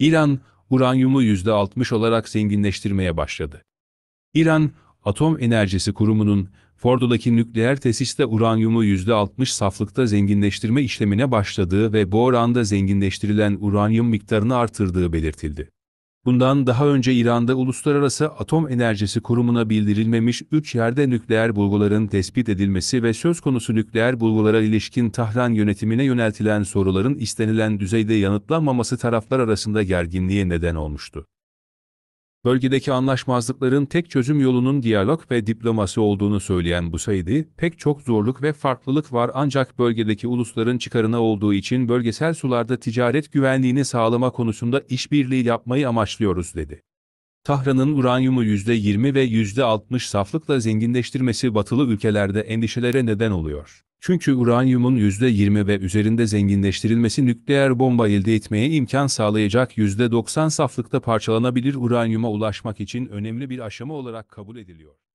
İran, uranyumu %60 olarak zenginleştirmeye başladı. İran, Atom Enerjisi Kurumu'nun Fordo'daki nükleer tesiste uranyumu %60 saflıkta zenginleştirme işlemine başladığı ve bu oranda zenginleştirilen uranyum miktarını artırdığı belirtildi. Bundan daha önce İran'da Uluslararası Atom Enerjisi Kurumu'na bildirilmemiş 3 yerde nükleer bulguların tespit edilmesi ve söz konusu nükleer bulgulara ilişkin Tahran yönetimine yöneltilen soruların istenilen düzeyde yanıtlanmaması taraflar arasında gerginliğe neden olmuştu. Bölgedeki anlaşmazlıkların tek çözüm yolunun diyalog ve diplomasi olduğunu söyleyen bu pek çok zorluk ve farklılık var ancak bölgedeki ulusların çıkarına olduğu için bölgesel sularda ticaret güvenliğini sağlama konusunda işbirliği yapmayı amaçlıyoruz dedi. Tahran'ın uranyumu %20 ve %60 saflıkla zenginleştirmesi batılı ülkelerde endişelere neden oluyor. Çünkü uranyumun %20 ve üzerinde zenginleştirilmesi nükleer bomba elde etmeye imkan sağlayacak %90 saflıkta parçalanabilir uranyuma ulaşmak için önemli bir aşama olarak kabul ediliyor.